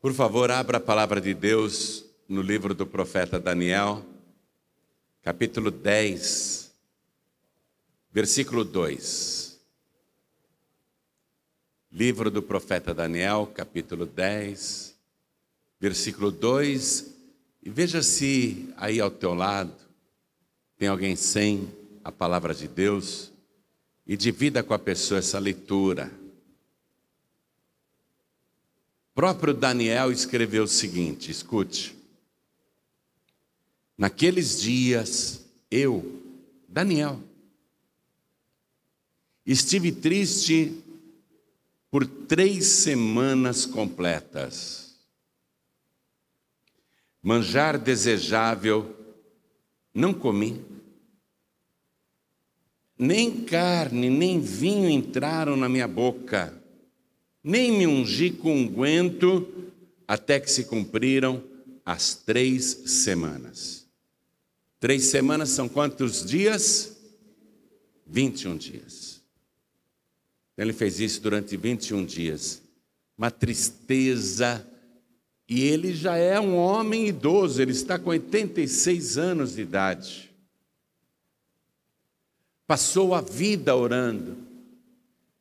Por favor, abra a palavra de Deus no livro do profeta Daniel, capítulo 10, versículo 2. Livro do profeta Daniel, capítulo 10, versículo 2. E veja se aí ao teu lado tem alguém sem a palavra de Deus e divida com a pessoa essa leitura próprio Daniel escreveu o seguinte: escute. Naqueles dias, eu, Daniel, estive triste por três semanas completas. Manjar desejável não comi, nem carne, nem vinho entraram na minha boca nem me ungi com unguento, até que se cumpriram as três semanas. Três semanas são quantos dias? 21 dias. Então, ele fez isso durante 21 dias. Uma tristeza. E ele já é um homem idoso, ele está com 86 anos de idade. Passou a vida orando,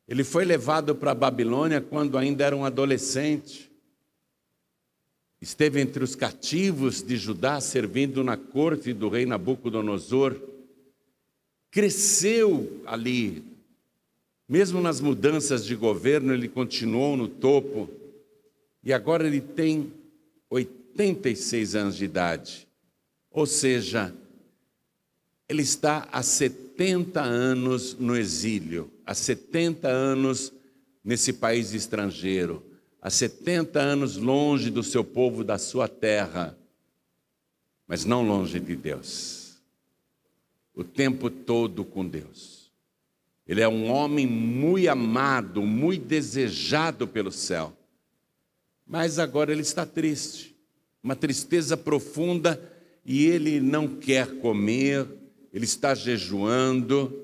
ele foi levado para a Babilônia quando ainda era um adolescente. Esteve entre os cativos de Judá, servindo na corte do rei Nabucodonosor. Cresceu ali. Mesmo nas mudanças de governo, ele continuou no topo. E agora ele tem 86 anos de idade. Ou seja, ele está há 70 anos no exílio há 70 anos nesse país estrangeiro, há 70 anos longe do seu povo, da sua terra, mas não longe de Deus. O tempo todo com Deus. Ele é um homem muito amado, muito desejado pelo céu. Mas agora ele está triste, uma tristeza profunda, e ele não quer comer, ele está jejuando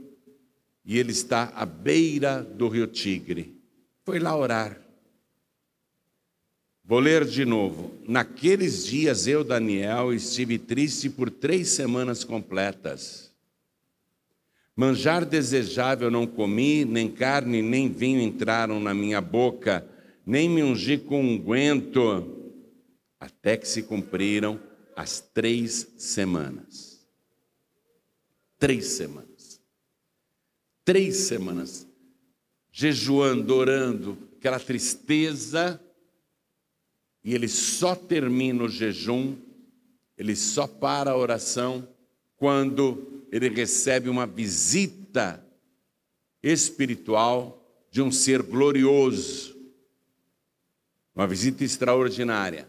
e ele está à beira do rio Tigre. Foi lá orar. Vou ler de novo. Naqueles dias eu, Daniel, estive triste por três semanas completas. Manjar desejável não comi, nem carne nem vinho entraram na minha boca, nem me ungi com unguento, até que se cumpriram as três semanas. Três semanas. Três semanas. Jejuando, orando, aquela tristeza. E ele só termina o jejum, ele só para a oração quando ele recebe uma visita espiritual de um ser glorioso. Uma visita extraordinária.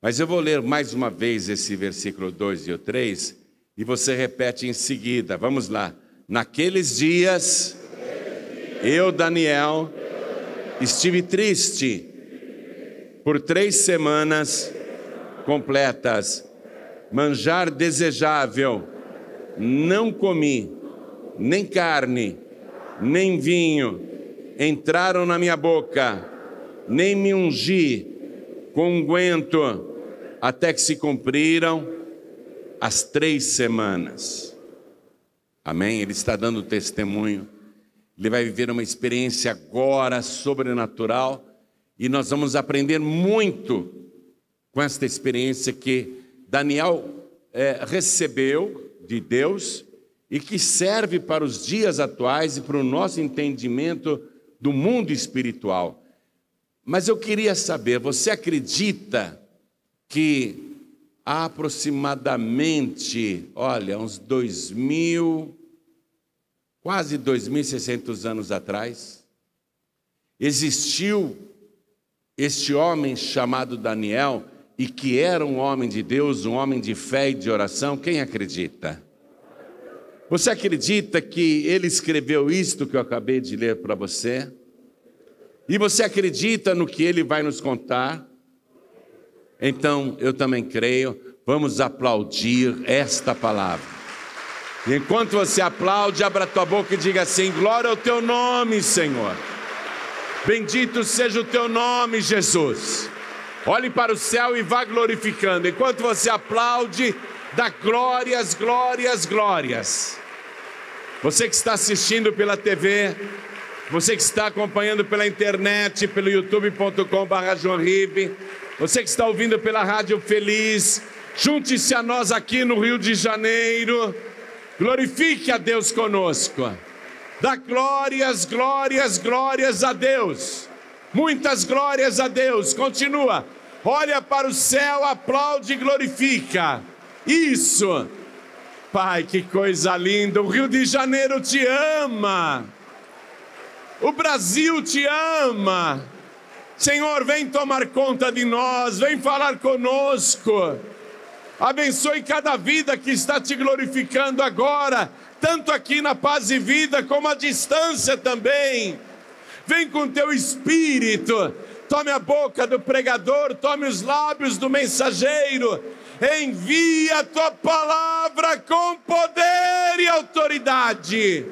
Mas eu vou ler mais uma vez esse versículo 2 e o 3 e você repete em seguida. Vamos lá. Naqueles dias, eu, Daniel, estive triste por três semanas completas. Manjar desejável, não comi, nem carne, nem vinho entraram na minha boca, nem me ungi com unguento, até que se cumpriram as três semanas. Amém? Ele está dando testemunho. Ele vai viver uma experiência agora sobrenatural e nós vamos aprender muito com esta experiência que Daniel é, recebeu de Deus e que serve para os dias atuais e para o nosso entendimento do mundo espiritual. Mas eu queria saber, você acredita que aproximadamente, olha, uns dois mil, quase dois mil seiscentos anos atrás, existiu este homem chamado Daniel e que era um homem de Deus, um homem de fé e de oração, quem acredita? Você acredita que ele escreveu isto que eu acabei de ler para você? E você acredita no que ele vai nos contar? Então, eu também creio, vamos aplaudir esta palavra. Enquanto você aplaude, abra tua boca e diga assim: Glória ao teu nome, Senhor. Bendito seja o teu nome, Jesus. Olhe para o céu e vá glorificando. Enquanto você aplaude, dá glórias, glórias, glórias. Você que está assistindo pela TV, você que está acompanhando pela internet, pelo youtube.com/barra você que está ouvindo pela Rádio Feliz, junte-se a nós aqui no Rio de Janeiro. Glorifique a Deus conosco. Dá glórias, glórias, glórias a Deus. Muitas glórias a Deus. Continua. Olha para o céu, aplaude e glorifica. Isso. Pai, que coisa linda. O Rio de Janeiro te ama. O Brasil te ama. Senhor, vem tomar conta de nós, vem falar conosco. Abençoe cada vida que está te glorificando agora, tanto aqui na paz e vida, como à distância também. Vem com teu espírito, tome a boca do pregador, tome os lábios do mensageiro, envia a tua palavra com poder e autoridade,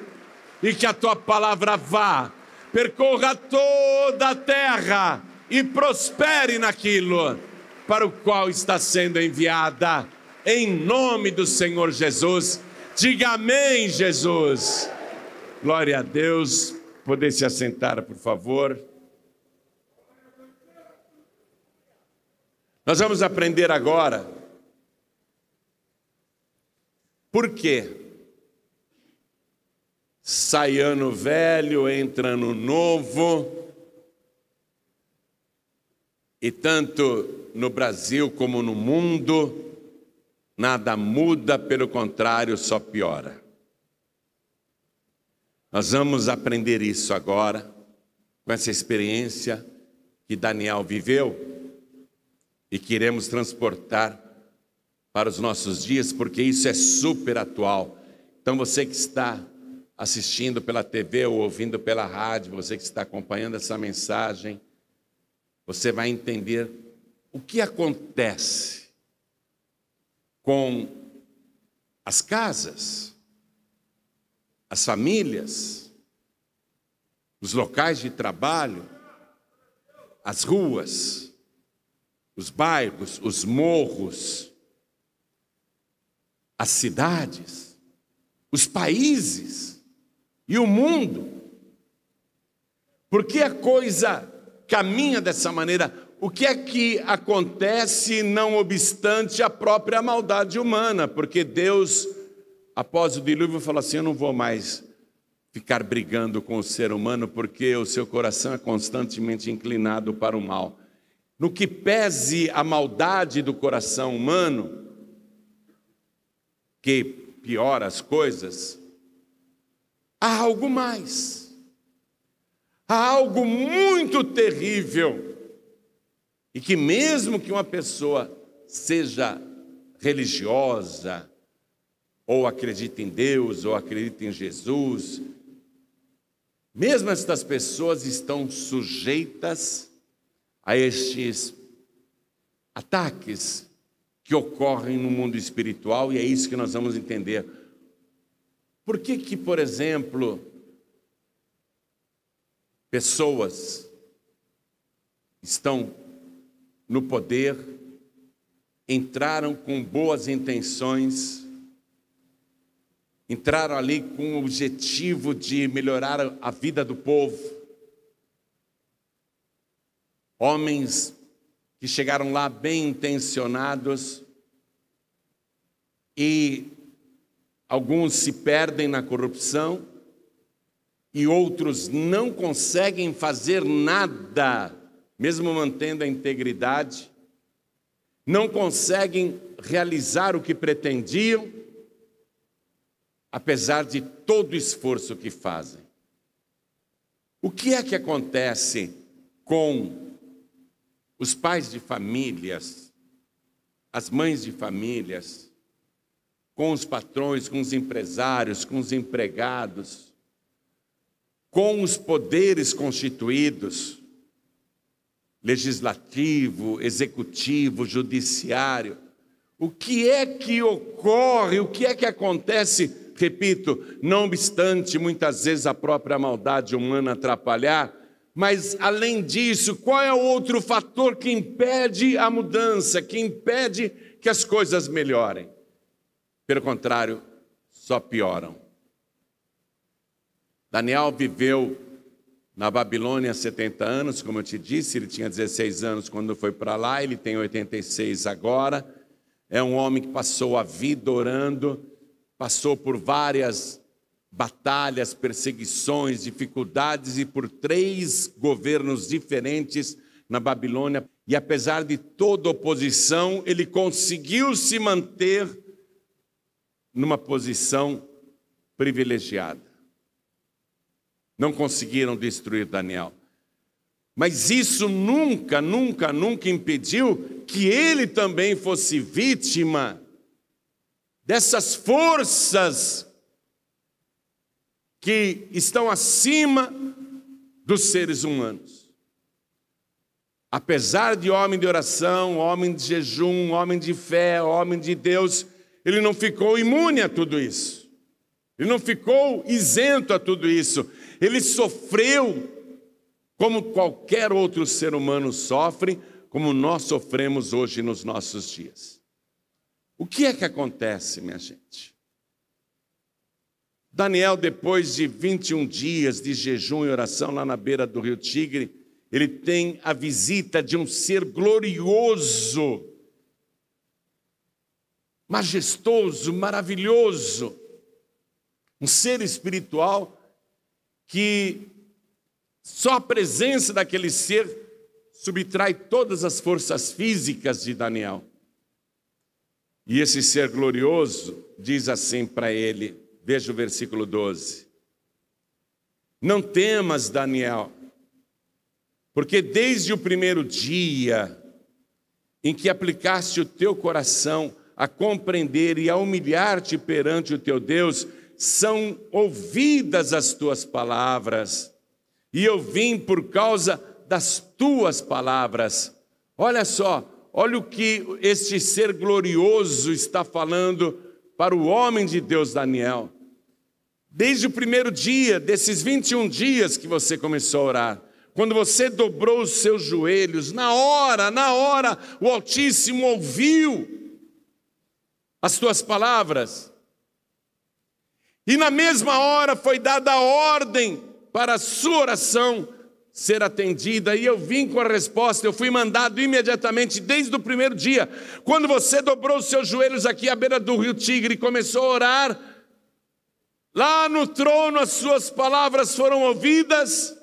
e que a tua palavra vá percorra toda a terra e prospere naquilo para o qual está sendo enviada. Em nome do Senhor Jesus, diga amém, Jesus. Glória a Deus. Poder se assentar, por favor. Nós vamos aprender agora por quê sai ano velho, entra ano novo. E tanto no Brasil como no mundo, nada muda, pelo contrário, só piora. Nós vamos aprender isso agora, com essa experiência que Daniel viveu e queremos transportar para os nossos dias, porque isso é super atual. Então você que está assistindo pela TV ou ouvindo pela rádio, você que está acompanhando essa mensagem, você vai entender o que acontece com as casas, as famílias, os locais de trabalho, as ruas, os bairros, os morros, as cidades, os países e o mundo. Por que a coisa caminha dessa maneira? O que é que acontece, não obstante a própria maldade humana? Porque Deus, após o dilúvio, falou assim: Eu não vou mais ficar brigando com o ser humano, porque o seu coração é constantemente inclinado para o mal. No que pese a maldade do coração humano, que piora as coisas, há algo mais. Há algo muito terrível. E que, mesmo que uma pessoa seja religiosa, ou acredite em Deus, ou acredite em Jesus, mesmo estas pessoas estão sujeitas a estes ataques que ocorrem no mundo espiritual, e é isso que nós vamos entender por que que, por exemplo, pessoas estão no poder, entraram com boas intenções, entraram ali com o objetivo de melhorar a vida do povo. Homens que chegaram lá bem intencionados e Alguns se perdem na corrupção e outros não conseguem fazer nada, mesmo mantendo a integridade, não conseguem realizar o que pretendiam, apesar de todo o esforço que fazem. O que é que acontece com os pais de famílias, as mães de famílias, com os patrões, com os empresários, com os empregados, com os poderes constituídos legislativo, executivo, judiciário. O que é que ocorre, o que é que acontece? Repito, não obstante muitas vezes a própria maldade humana atrapalhar, mas além disso, qual é o outro fator que impede a mudança, que impede que as coisas melhorem? Pelo contrário, só pioram. Daniel viveu na Babilônia 70 anos, como eu te disse, ele tinha 16 anos quando foi para lá, ele tem 86 agora. É um homem que passou a vida orando, passou por várias batalhas, perseguições, dificuldades e por três governos diferentes na Babilônia. E apesar de toda oposição, ele conseguiu se manter numa posição privilegiada. Não conseguiram destruir Daniel. Mas isso nunca, nunca, nunca impediu que ele também fosse vítima dessas forças que estão acima dos seres humanos. Apesar de homem de oração, homem de jejum, homem de fé, homem de Deus, ele não ficou imune a tudo isso. Ele não ficou isento a tudo isso. Ele sofreu como qualquer outro ser humano sofre, como nós sofremos hoje nos nossos dias. O que é que acontece, minha gente? Daniel, depois de 21 dias de jejum e oração lá na beira do rio Tigre, ele tem a visita de um ser glorioso majestoso, maravilhoso, um ser espiritual que só a presença daquele ser subtrai todas as forças físicas de Daniel. E esse ser glorioso diz assim para ele, veja o versículo 12: Não temas, Daniel, porque desde o primeiro dia em que aplicaste o teu coração a compreender e a humilhar-te perante o teu Deus, são ouvidas as tuas palavras. E eu vim por causa das tuas palavras. Olha só, olha o que este ser glorioso está falando para o homem de Deus Daniel. Desde o primeiro dia, desses 21 dias que você começou a orar, quando você dobrou os seus joelhos, na hora, na hora, o Altíssimo ouviu as tuas palavras. E na mesma hora foi dada a ordem para a sua oração ser atendida. E eu vim com a resposta, eu fui mandado imediatamente desde o primeiro dia. Quando você dobrou os seus joelhos aqui à beira do rio Tigre e começou a orar, lá no trono as suas palavras foram ouvidas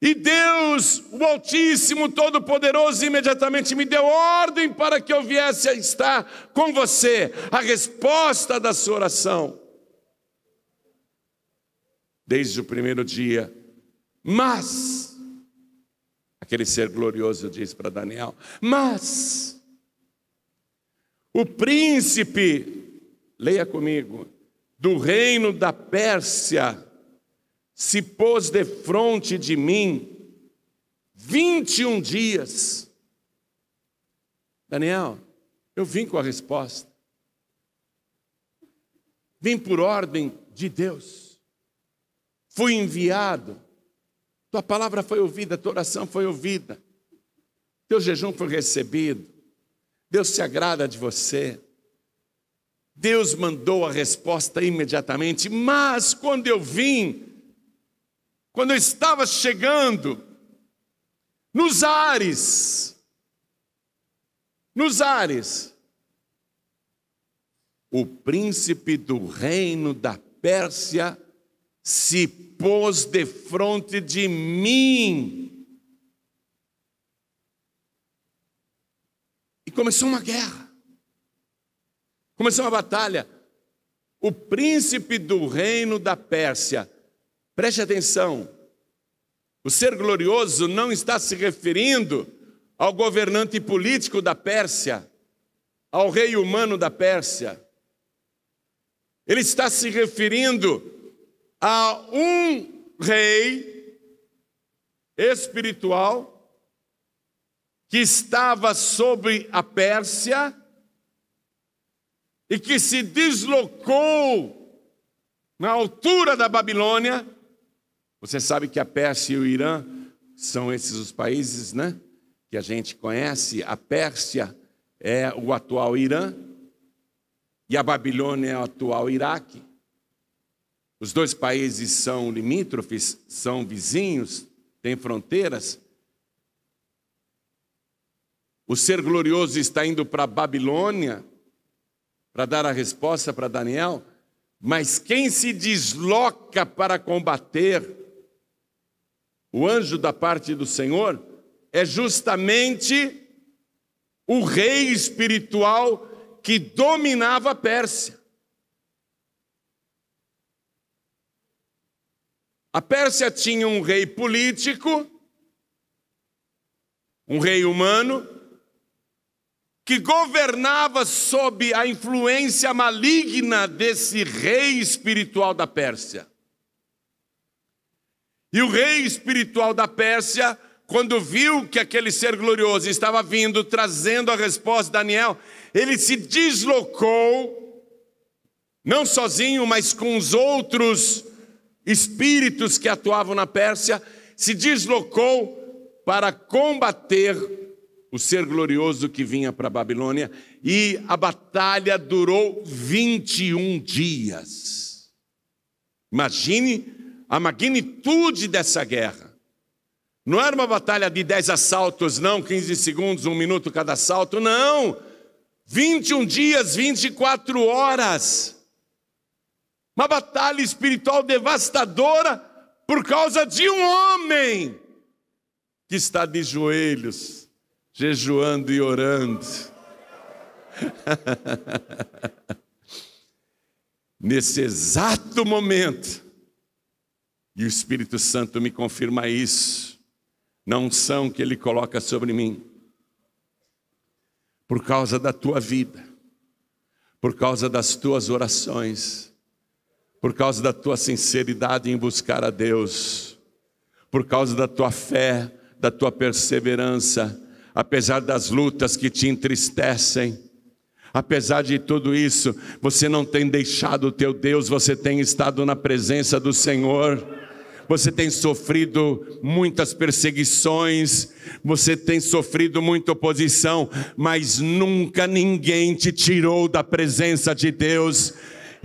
e Deus, o Altíssimo, Todo-Poderoso, imediatamente me deu ordem para que eu viesse a estar com você, a resposta da sua oração. Desde o primeiro dia. Mas, aquele ser glorioso diz para Daniel: Mas, o príncipe, leia comigo, do reino da Pérsia, se pôs de frente de mim 21 dias. Daniel, eu vim com a resposta. Vim por ordem de Deus. Fui enviado. Tua palavra foi ouvida, tua oração foi ouvida. Teu jejum foi recebido. Deus se agrada de você. Deus mandou a resposta imediatamente, mas quando eu vim, quando eu estava chegando nos ares, nos ares, o príncipe do reino da Pérsia se pôs de frente de mim. E começou uma guerra. Começou uma batalha. O príncipe do reino da Pérsia Preste atenção. O ser glorioso não está se referindo ao governante político da Pérsia, ao rei humano da Pérsia. Ele está se referindo a um rei espiritual que estava sobre a Pérsia e que se deslocou na altura da Babilônia você sabe que a Pérsia e o Irã são esses os países, né? Que a gente conhece. A Pérsia é o atual Irã e a Babilônia é o atual Iraque. Os dois países são limítrofes, são vizinhos, têm fronteiras. O ser glorioso está indo para a Babilônia para dar a resposta para Daniel, mas quem se desloca para combater o anjo da parte do Senhor, é justamente o rei espiritual que dominava a Pérsia. A Pérsia tinha um rei político, um rei humano, que governava sob a influência maligna desse rei espiritual da Pérsia. E o rei espiritual da Pérsia, quando viu que aquele ser glorioso estava vindo trazendo a resposta de Daniel, ele se deslocou, não sozinho, mas com os outros espíritos que atuavam na Pérsia, se deslocou para combater o ser glorioso que vinha para a Babilônia, e a batalha durou 21 dias. Imagine a magnitude dessa guerra. Não era uma batalha de 10 assaltos, não, 15 segundos, um minuto cada assalto, não. 21 dias, 24 horas. Uma batalha espiritual devastadora por causa de um homem que está de joelhos, jejuando e orando. Nesse exato momento, e o Espírito Santo me confirma isso, na unção que ele coloca sobre mim. Por causa da tua vida, por causa das tuas orações, por causa da tua sinceridade em buscar a Deus, por causa da tua fé, da tua perseverança, apesar das lutas que te entristecem, apesar de tudo isso, você não tem deixado o teu Deus, você tem estado na presença do Senhor você tem sofrido muitas perseguições, você tem sofrido muita oposição, mas nunca ninguém te tirou da presença de Deus.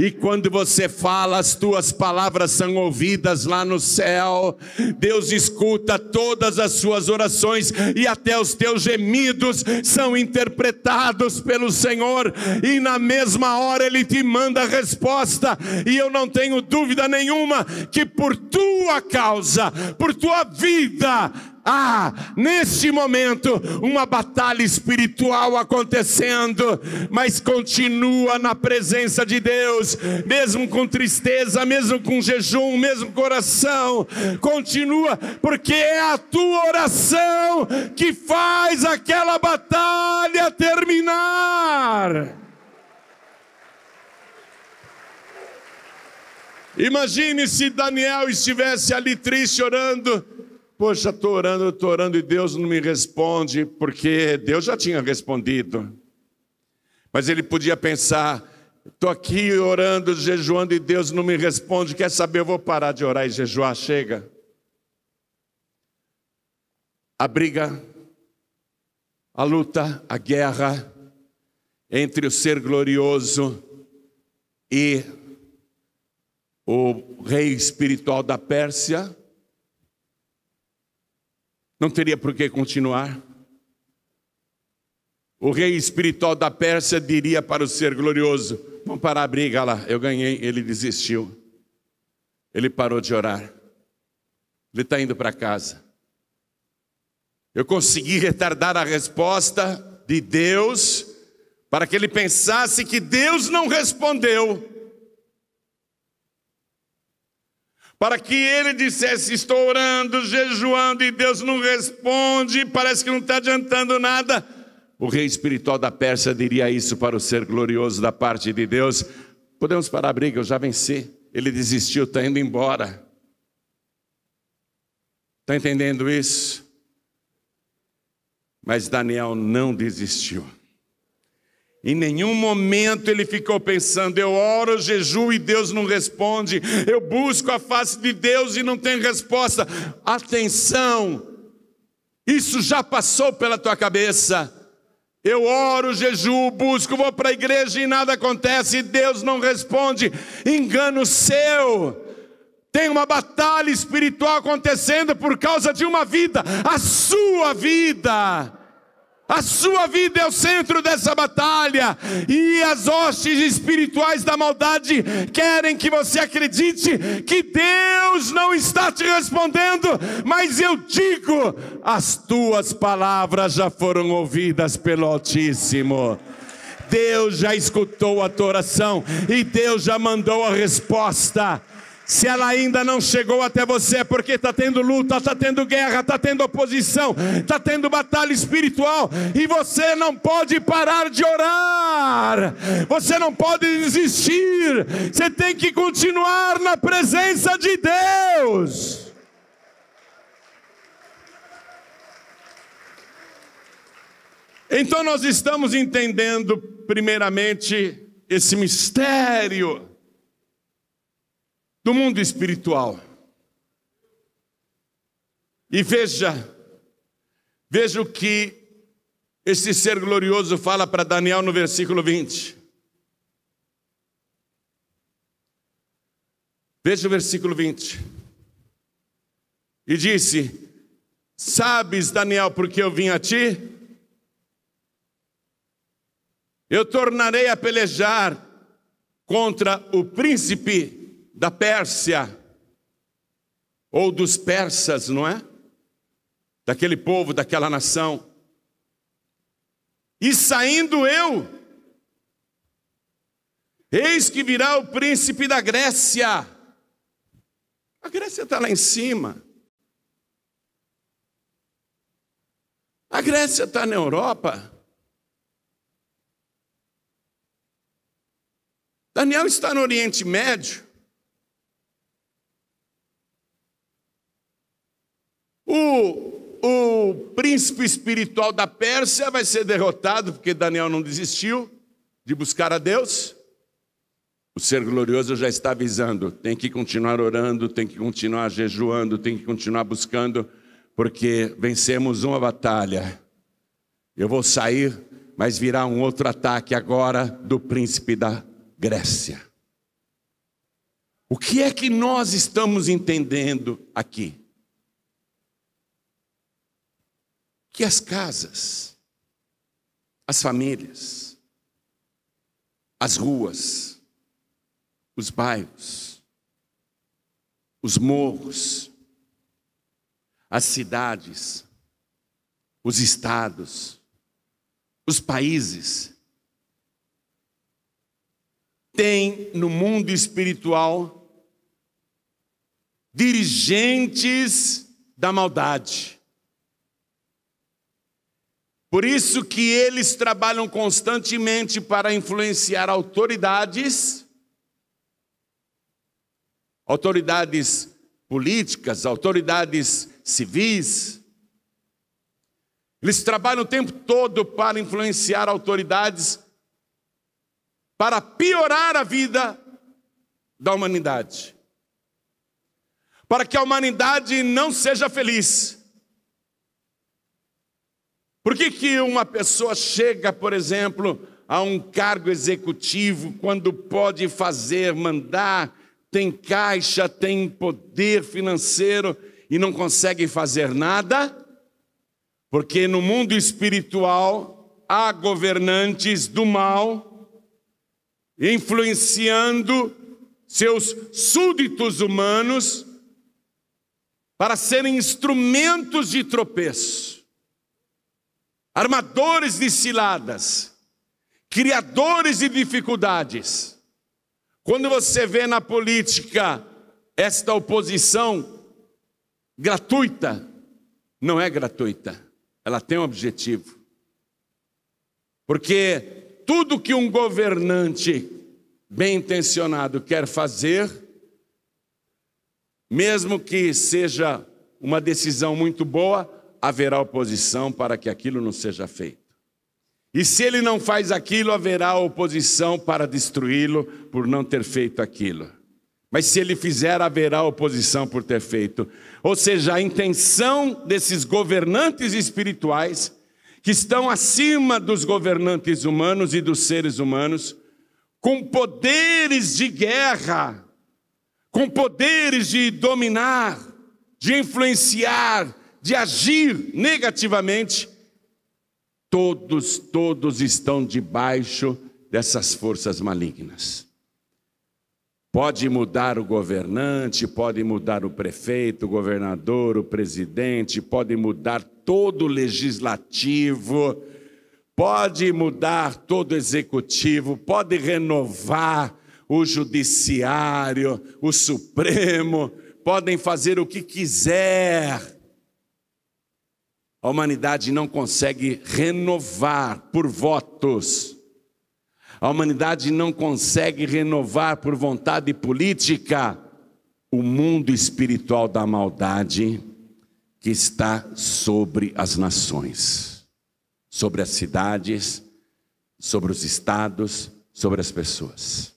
E quando você fala, as tuas palavras são ouvidas lá no céu. Deus escuta todas as suas orações e até os teus gemidos são interpretados pelo Senhor. E na mesma hora Ele te manda a resposta. E eu não tenho dúvida nenhuma que por tua causa, por tua vida, ah, neste momento, uma batalha espiritual acontecendo, mas continua na presença de Deus, mesmo com tristeza, mesmo com jejum, mesmo com oração, continua, porque é a tua oração que faz aquela batalha terminar. Imagine se Daniel estivesse ali triste orando Poxa, estou orando, estou orando e Deus não me responde, porque Deus já tinha respondido. Mas ele podia pensar: estou aqui orando, jejuando e Deus não me responde. Quer saber? Eu vou parar de orar e jejuar. Chega. A briga, a luta, a guerra entre o ser glorioso e o rei espiritual da Pérsia não teria por que continuar. O rei espiritual da Pérsia diria para o ser glorioso: Vamos parar a briga lá. Eu ganhei, ele desistiu. Ele parou de orar. Ele está indo para casa. Eu consegui retardar a resposta de Deus para que ele pensasse que Deus não respondeu. para que ele dissesse: Estou orando, jejuando, e Deus não responde, parece que não está adiantando nada. O rei espiritual da Pérsia diria isso para o ser glorioso da parte de Deus: Podemos parar a briga, eu já venci. Ele desistiu, está indo embora. Está entendendo isso? Mas Daniel não desistiu. Em nenhum momento ele ficou pensando, eu oro, jejum e Deus não responde, eu busco a face de Deus e não tem resposta. Atenção, isso já passou pela tua cabeça. Eu oro, jejum, busco, vou para a igreja e nada acontece, e Deus não responde. Engano seu. Tem uma batalha espiritual acontecendo por causa de uma vida, a sua vida. A sua vida é o centro dessa batalha. E as hostes espirituais da maldade querem que você acredite que Deus não está te respondendo, mas eu digo: as tuas palavras já foram ouvidas pelo Altíssimo. Deus já escutou a tua oração e Deus já mandou a resposta. Se ela ainda não chegou até você, é porque está tendo luta, está tendo guerra, está tendo oposição, está tendo batalha espiritual, e você não pode parar de orar, você não pode desistir, você tem que continuar na presença de Deus. Então nós estamos entendendo, primeiramente, esse mistério do mundo espiritual. E veja, veja o que esse ser glorioso fala para Daniel no versículo 20. Veja o versículo 20. E disse: Sabes, Daniel, porque eu vim a ti? Eu tornarei a pelejar contra o príncipe da Pérsia, ou dos persas, não é? Daquele povo, daquela nação. E saindo eu, eis que virá o príncipe da Grécia. A Grécia está lá em cima. A Grécia está na Europa. Daniel está no Oriente Médio. O, o príncipe espiritual da Pérsia vai ser derrotado, porque Daniel não desistiu de buscar a Deus. O ser glorioso já está avisando: tem que continuar orando, tem que continuar jejuando, tem que continuar buscando, porque vencemos uma batalha. Eu vou sair, mas virá um outro ataque agora do príncipe da Grécia. O que é que nós estamos entendendo aqui? que as casas, as famílias, as ruas, os bairros, os morros, as cidades, os estados, os países, têm no mundo espiritual dirigentes da maldade. Por isso que eles trabalham constantemente para influenciar autoridades, autoridades políticas, autoridades civis. Eles trabalham o tempo todo para influenciar autoridades para piorar a vida da humanidade. Para que a humanidade não seja feliz por que, que uma pessoa chega, por exemplo, a um cargo executivo quando pode fazer, mandar, tem caixa, tem poder financeiro e não consegue fazer nada? Porque no mundo espiritual há governantes do mal influenciando seus súditos humanos para serem instrumentos de tropeço armadores de ciladas, criadores de dificuldades. Quando você vê na política esta oposição gratuita, não é gratuita, ela tem um objetivo. Porque tudo que um governante bem intencionado quer fazer, mesmo que seja uma decisão muito boa, haverá oposição para que aquilo não seja feito. E se ele não faz aquilo, haverá oposição para destruí-lo por não ter feito aquilo. Mas se ele fizer, haverá oposição por ter feito. Ou seja, a intenção desses governantes espirituais, que estão acima dos governantes humanos e dos seres humanos, com poderes de guerra, com poderes de dominar, de influenciar, de agir negativamente, todos, todos estão debaixo dessas forças malignas. Pode mudar o governante, pode mudar o prefeito, o governador, o presidente, pode mudar todo o legislativo, pode mudar todo o executivo, pode renovar o judiciário, o Supremo, podem fazer o que quiser. A humanidade não consegue renovar por votos. A humanidade não consegue renovar por vontade política o mundo espiritual da maldade que está sobre as nações, sobre as cidades, sobre os estados, sobre as pessoas.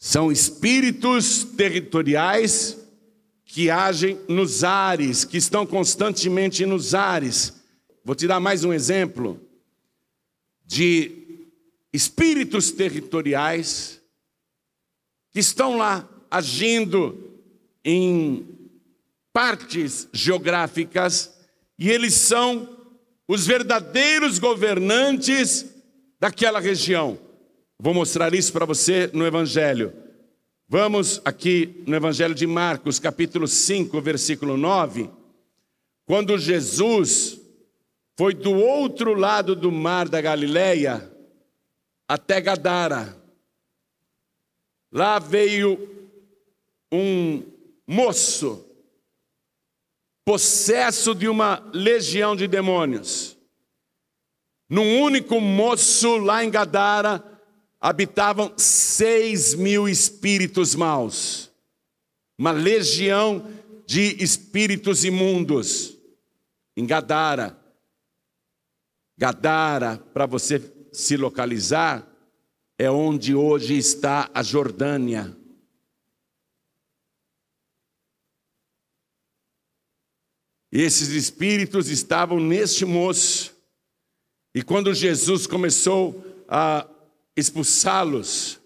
São espíritos territoriais que agem nos ares, que estão constantemente nos ares. Vou te dar mais um exemplo de espíritos territoriais que estão lá agindo em partes geográficas e eles são os verdadeiros governantes daquela região. Vou mostrar isso para você no Evangelho. Vamos aqui no Evangelho de Marcos, capítulo 5, versículo 9. Quando Jesus foi do outro lado do mar da Galileia até Gadara. Lá veio um moço possesso de uma legião de demônios. Num único moço lá em Gadara, habitavam seis mil espíritos maus, uma legião de espíritos imundos em Gadara. Gadara, para você se localizar, é onde hoje está a Jordânia. E esses espíritos estavam neste moço. E quando Jesus começou a expulsá-los.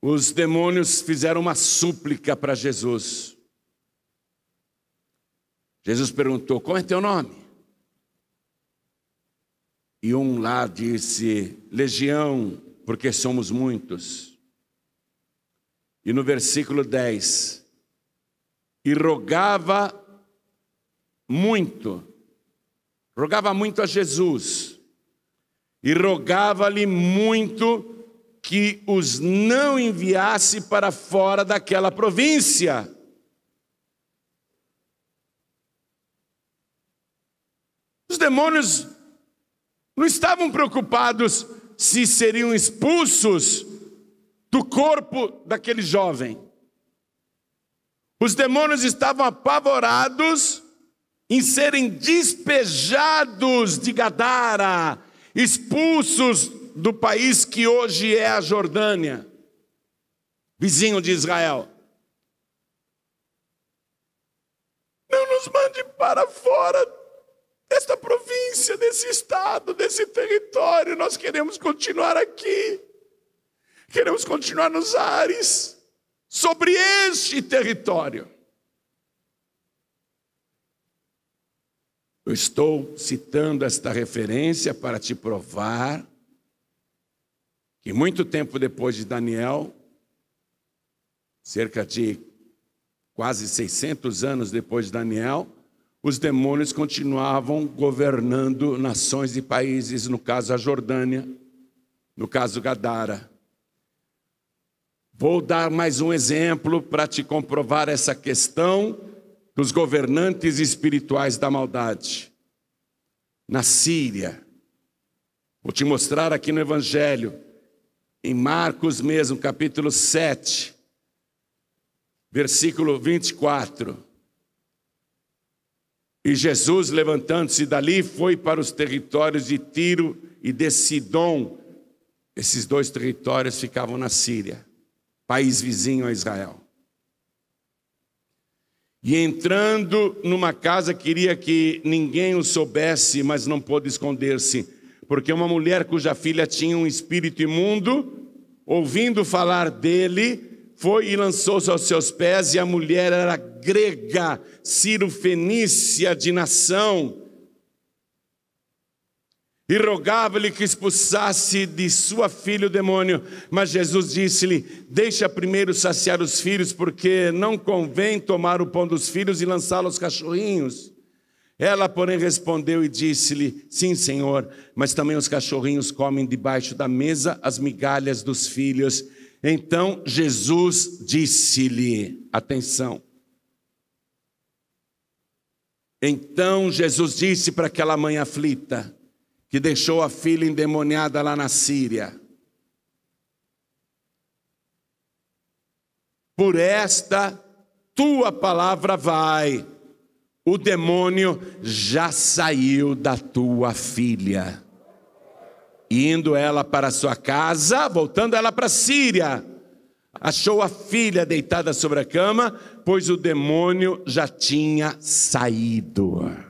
Os demônios fizeram uma súplica para Jesus. Jesus perguntou: Como é teu nome? E um lá disse: Legião, porque somos muitos. E no versículo 10: E rogava muito, rogava muito a Jesus e rogava-lhe muito que os não enviasse para fora daquela província. Os demônios não estavam preocupados se seriam expulsos do corpo daquele jovem. Os demônios estavam apavorados em serem despejados de Gadara, expulsos do país que hoje é a Jordânia, vizinho de Israel. Não nos mande para fora desta província, desse estado, desse território. Nós queremos continuar aqui. Queremos continuar nos ares, sobre este território. Eu estou citando esta referência para te provar que muito tempo depois de Daniel, cerca de quase 600 anos depois de Daniel, os demônios continuavam governando nações e países, no caso a Jordânia, no caso Gadara. Vou dar mais um exemplo para te comprovar essa questão dos governantes espirituais da maldade. Na Síria, vou te mostrar aqui no Evangelho, em Marcos mesmo, capítulo 7, versículo 24. E Jesus, levantando-se dali, foi para os territórios de Tiro e de Sidom. Esses dois territórios ficavam na Síria, país vizinho a Israel. E entrando numa casa, queria que ninguém o soubesse, mas não pôde esconder-se, porque uma mulher cuja filha tinha um espírito imundo, ouvindo falar dele, foi e lançou-se aos seus pés, e a mulher era grega, cirofenícia de nação, e rogava-lhe que expulsasse de sua filha o demônio. Mas Jesus disse-lhe: Deixa primeiro saciar os filhos, porque não convém tomar o pão dos filhos e lançá-lo aos cachorrinhos. Ela, porém, respondeu e disse-lhe: Sim, senhor, mas também os cachorrinhos comem debaixo da mesa as migalhas dos filhos. Então Jesus disse-lhe: Atenção. Então Jesus disse para aquela mãe aflita: que deixou a filha endemoniada lá na Síria. Por esta tua palavra vai, o demônio já saiu da tua filha. E indo ela para sua casa, voltando ela para a Síria, achou a filha deitada sobre a cama, pois o demônio já tinha saído.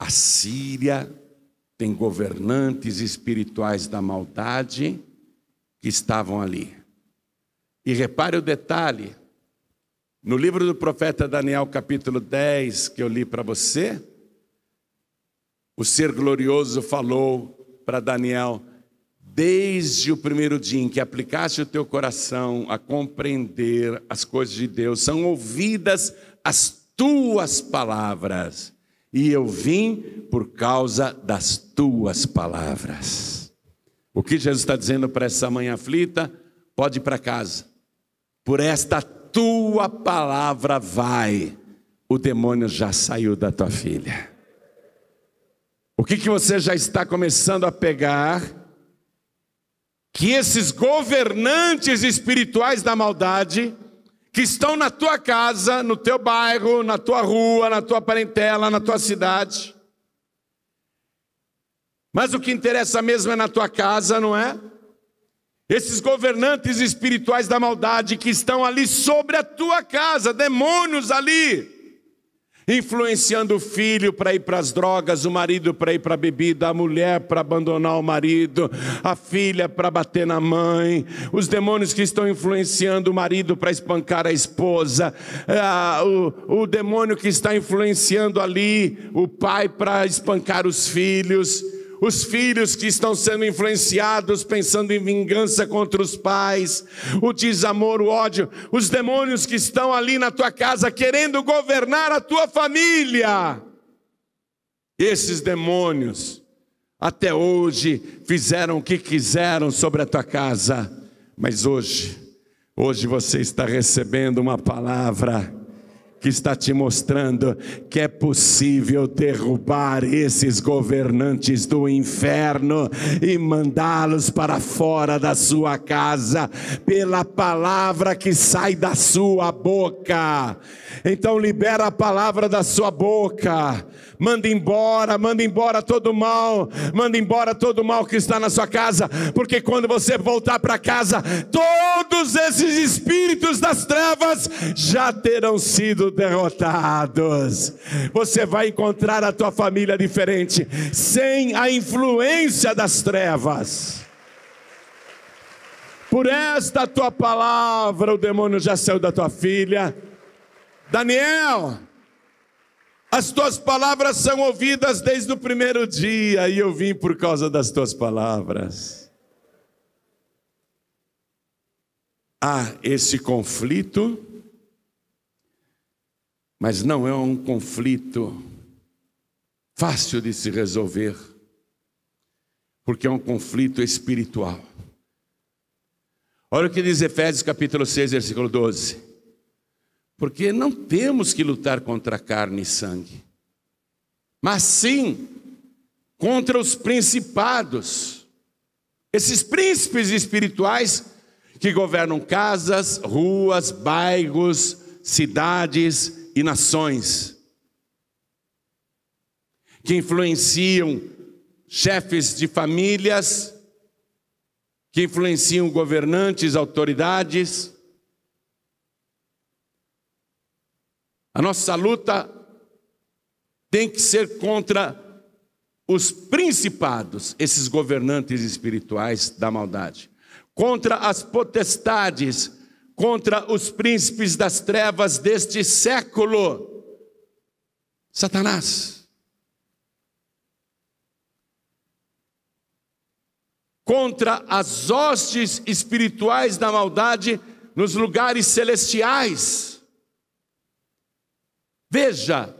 A Síria tem governantes espirituais da maldade que estavam ali. E repare o detalhe: no livro do profeta Daniel, capítulo 10, que eu li para você, o ser glorioso falou para Daniel: Desde o primeiro dia em que aplicaste o teu coração a compreender as coisas de Deus, são ouvidas as tuas palavras e eu vim por causa das tuas palavras. O que Jesus está dizendo para essa mãe aflita? Pode ir para casa, por esta tua palavra vai, o demônio já saiu da tua filha. O que, que você já está começando a pegar? Que esses governantes espirituais da maldade que estão na tua casa, no teu bairro, na tua rua, na tua parentela, na tua cidade. Mas o que interessa mesmo é na tua casa, não é? Esses governantes espirituais da maldade que estão ali sobre a tua casa, demônios ali influenciando o filho para ir para as drogas, o marido para ir para a bebida, a mulher para abandonar o marido, a filha para bater na mãe, os demônios que estão influenciando o marido para espancar a esposa, o, o demônio que está influenciando ali o pai para espancar os filhos os filhos que estão sendo influenciados pensando em vingança contra os pais, o desamor, o ódio, os demônios que estão ali na tua casa querendo governar a tua família. Esses demônios até hoje fizeram o que quiseram sobre a tua casa, mas hoje, hoje você está recebendo uma palavra que está te mostrando que é possível derrubar esses governantes do inferno e mandá-los para fora da sua casa pela palavra que sai da sua boca. Então libera a palavra da sua boca. Manda embora, manda embora todo mal, manda embora todo mal que está na sua casa, porque quando você voltar para casa, todos esses espíritos das trevas já terão sido derrotados. Você vai encontrar a tua família diferente, sem a influência das trevas. Por esta tua palavra, o demônio já saiu da tua filha. Daniel, as tuas palavras são ouvidas desde o primeiro dia, e eu vim por causa das tuas palavras. Há esse conflito mas não é um conflito fácil de se resolver, porque é um conflito espiritual. Olha o que diz Efésios capítulo 6, versículo 12. Porque não temos que lutar contra carne e sangue, mas sim contra os principados, esses príncipes espirituais que governam casas, ruas, bairros, cidades, e nações, que influenciam chefes de famílias, que influenciam governantes, autoridades. A nossa luta tem que ser contra os principados, esses governantes espirituais da maldade, contra as potestades contra os príncipes das trevas deste século. Satanás. Contra as hostes espirituais da maldade nos lugares celestiais. Veja,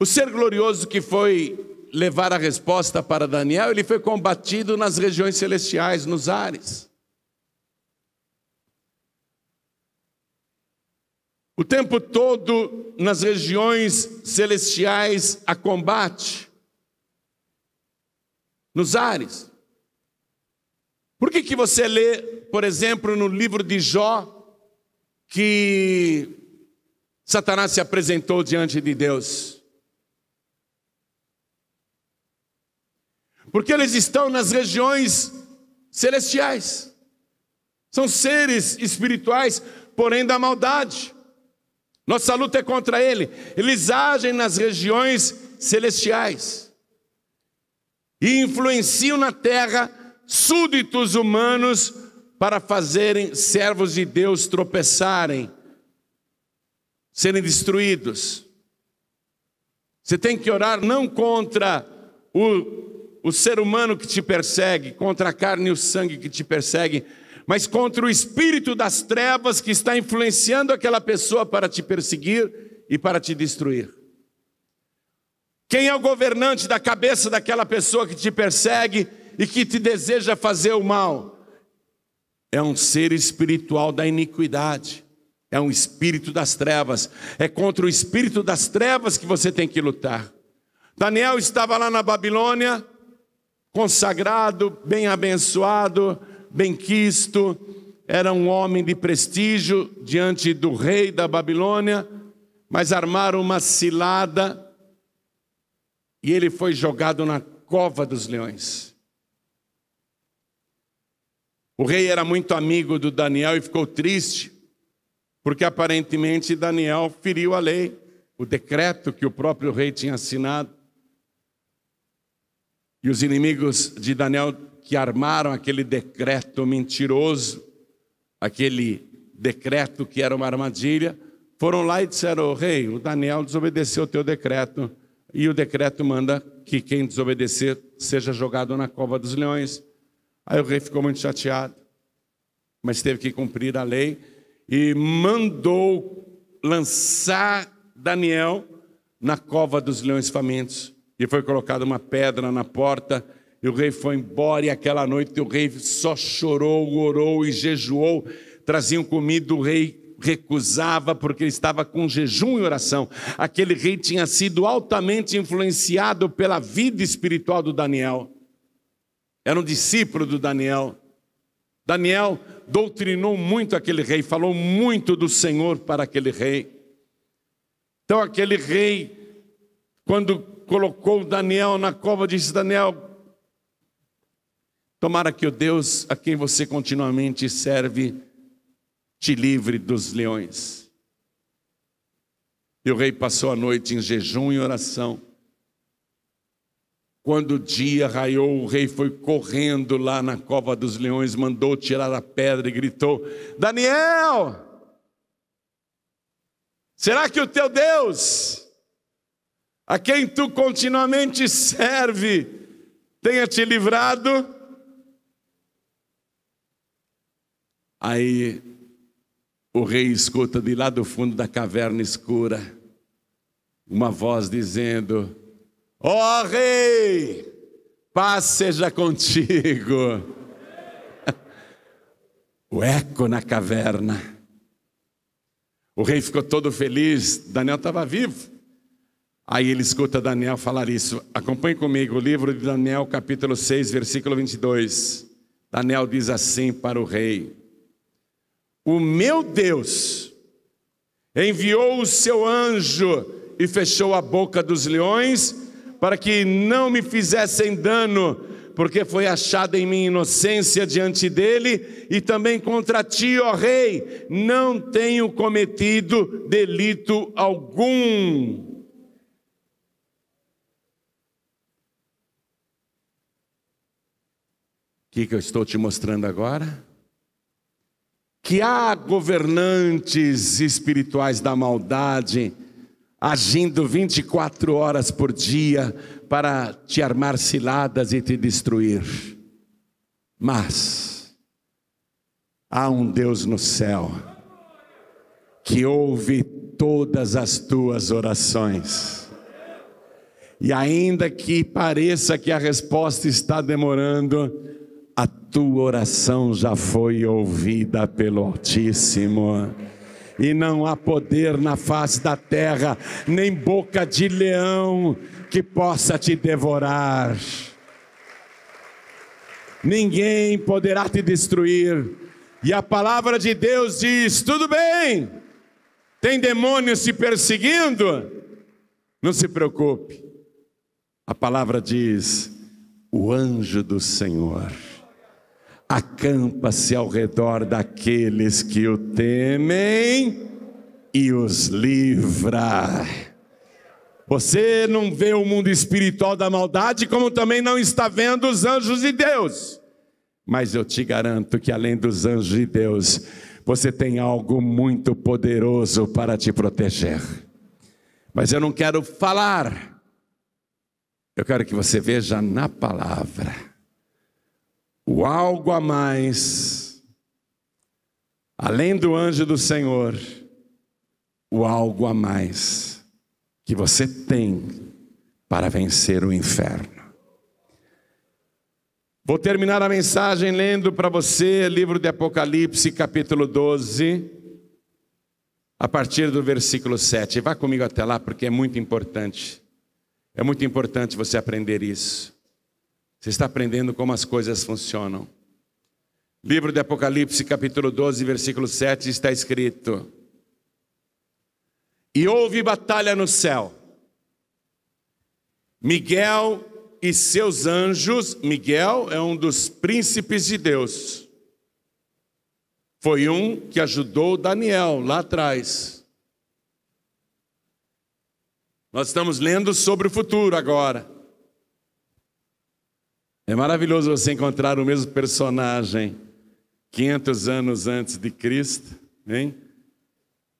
o ser glorioso que foi levar a resposta para Daniel, ele foi combatido nas regiões celestiais, nos ares. O tempo todo nas regiões celestiais há combate, nos ares. Por que, que você lê, por exemplo, no livro de Jó, que Satanás se apresentou diante de Deus? Porque eles estão nas regiões celestiais, são seres espirituais, porém da maldade. Nossa luta é contra ele. Eles agem nas regiões celestiais e influenciam na terra súditos humanos para fazerem servos de Deus tropeçarem, serem destruídos. Você tem que orar não contra o, o ser humano que te persegue, contra a carne e o sangue que te persegue, mas contra o espírito das trevas que está influenciando aquela pessoa para te perseguir e para te destruir. Quem é o governante da cabeça daquela pessoa que te persegue e que te deseja fazer o mal? É um ser espiritual da iniquidade, é um espírito das trevas, é contra o espírito das trevas que você tem que lutar. Daniel estava lá na Babilônia, consagrado, bem abençoado, benquisto, era um homem de prestígio diante do rei da Babilônia, mas armaram uma cilada e ele foi jogado na cova dos leões. O rei era muito amigo do Daniel e ficou triste, porque aparentemente Daniel feriu a lei, o decreto que o próprio rei tinha assinado. E os inimigos de Daniel que armaram aquele decreto mentiroso, aquele decreto que era uma armadilha, foram lá e disseram: Rei, o Daniel desobedeceu o teu decreto, e o decreto manda que quem desobedecer seja jogado na cova dos leões. Aí o rei ficou muito chateado, mas teve que cumprir a lei e mandou lançar Daniel na cova dos leões famintos. E foi colocada uma pedra na porta e o rei foi embora, e aquela noite o rei só chorou, orou e jejuou. Traziam comida, o rei recusava porque ele estava com jejum e oração. Aquele rei tinha sido altamente influenciado pela vida espiritual do Daniel. Era um discípulo do Daniel. Daniel doutrinou muito aquele rei, falou muito do Senhor para aquele rei. Então, aquele rei, quando colocou Daniel na cova, disse: Daniel, Tomara que o Deus a quem você continuamente serve te livre dos leões. E o rei passou a noite em jejum e oração. Quando o dia raiou, o rei foi correndo lá na cova dos leões, mandou tirar a pedra e gritou: Daniel, será que o teu Deus, a quem tu continuamente serve, tenha te livrado? Aí o rei escuta de lá do fundo da caverna escura uma voz dizendo: Ó oh, rei, paz seja contigo. o eco na caverna. O rei ficou todo feliz, Daniel estava vivo. Aí ele escuta Daniel falar isso. Acompanhe comigo o livro de Daniel, capítulo 6, versículo 22. Daniel diz assim para o rei: o meu Deus enviou o seu anjo e fechou a boca dos leões, para que não me fizessem dano, porque foi achada em minha inocência diante dele, e também contra ti, ó rei, não tenho cometido delito algum. O que, que eu estou te mostrando agora? que há governantes espirituais da maldade agindo 24 horas por dia para te armar ciladas e te destruir. Mas há um Deus no céu que ouve todas as tuas orações. E ainda que pareça que a resposta está demorando, tua oração já foi ouvida pelo Altíssimo. E não há poder na face da terra, nem boca de leão que possa te devorar. Ninguém poderá te destruir. E a palavra de Deus diz: tudo bem, tem demônios te perseguindo? Não se preocupe. A palavra diz: o anjo do Senhor acampa-se ao redor daqueles que o temem e os livra. Você não vê o mundo espiritual da maldade, como também não está vendo os anjos de Deus. Mas eu te garanto que além dos anjos de Deus, você tem algo muito poderoso para te proteger. Mas eu não quero falar, eu quero que você veja na palavra o algo a mais, além do anjo do Senhor, o algo a mais que você tem para vencer o inferno. Vou terminar a mensagem lendo para você livro de Apocalipse, capítulo 12, a partir do versículo 7. Vá comigo até lá porque é muito importante. É muito importante você aprender isso. Você está aprendendo como as coisas funcionam. Livro de Apocalipse, capítulo 12, versículo 7, está escrito: E houve batalha no céu. Miguel e seus anjos, Miguel é um dos príncipes de Deus. Foi um que ajudou Daniel lá atrás. Nós estamos lendo sobre o futuro agora. É maravilhoso você encontrar o mesmo personagem 500 anos antes de Cristo, hein?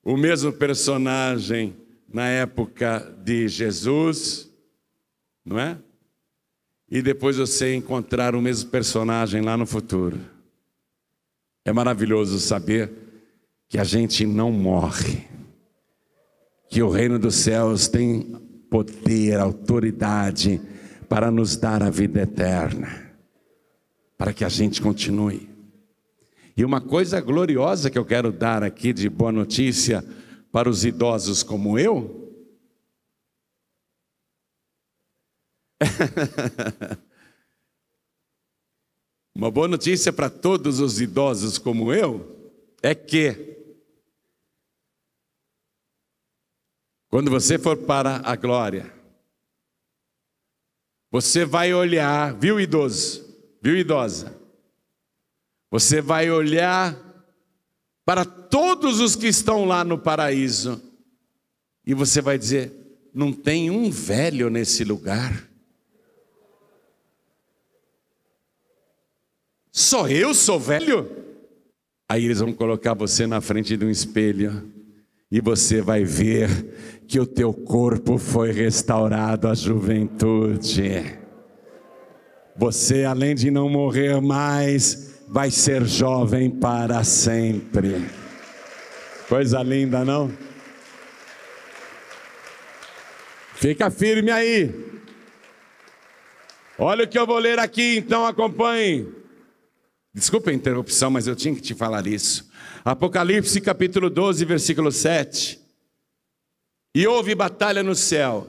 O mesmo personagem na época de Jesus, não é? E depois você encontrar o mesmo personagem lá no futuro. É maravilhoso saber que a gente não morre, que o reino dos céus tem poder, autoridade, para nos dar a vida eterna, para que a gente continue. E uma coisa gloriosa que eu quero dar aqui de boa notícia para os idosos como eu. uma boa notícia para todos os idosos como eu é que quando você for para a glória, você vai olhar, viu idoso, viu idosa? Você vai olhar para todos os que estão lá no paraíso e você vai dizer: não tem um velho nesse lugar. Só eu sou velho? Aí eles vão colocar você na frente de um espelho e você vai ver que o teu corpo foi restaurado à juventude. Você, além de não morrer mais, vai ser jovem para sempre. Coisa linda, não? Fica firme aí. Olha o que eu vou ler aqui, então acompanhe. Desculpa a interrupção, mas eu tinha que te falar isso. Apocalipse capítulo 12, versículo 7. E houve batalha no céu.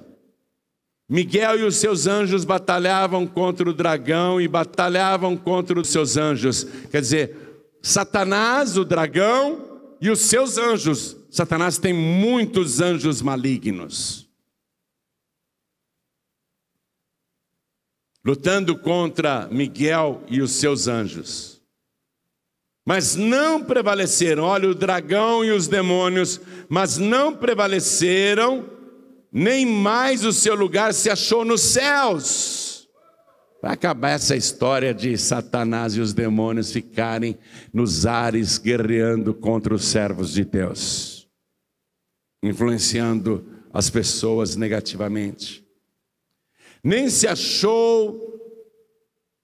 Miguel e os seus anjos batalhavam contra o dragão e batalhavam contra os seus anjos. Quer dizer, Satanás, o dragão e os seus anjos. Satanás tem muitos anjos malignos. Lutando contra Miguel e os seus anjos mas não prevaleceram. Olha, o dragão e os demônios, mas não prevaleceram, nem mais o seu lugar se achou nos céus. Vai acabar essa história de Satanás e os demônios ficarem nos ares guerreando contra os servos de Deus, influenciando as pessoas negativamente. Nem se achou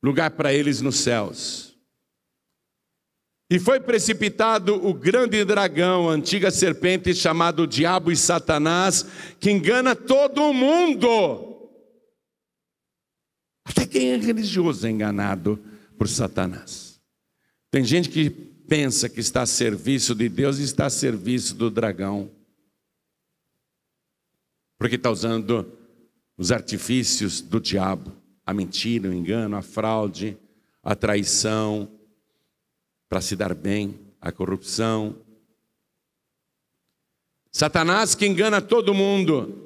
lugar para eles nos céus. E foi precipitado o grande dragão, a antiga serpente, chamado Diabo e Satanás, que engana todo mundo. Até quem é religioso é enganado por Satanás. Tem gente que pensa que está a serviço de Deus e está a serviço do dragão, porque está usando os artifícios do diabo a mentira, o engano, a fraude, a traição para se dar bem, a corrupção. Satanás que engana todo mundo.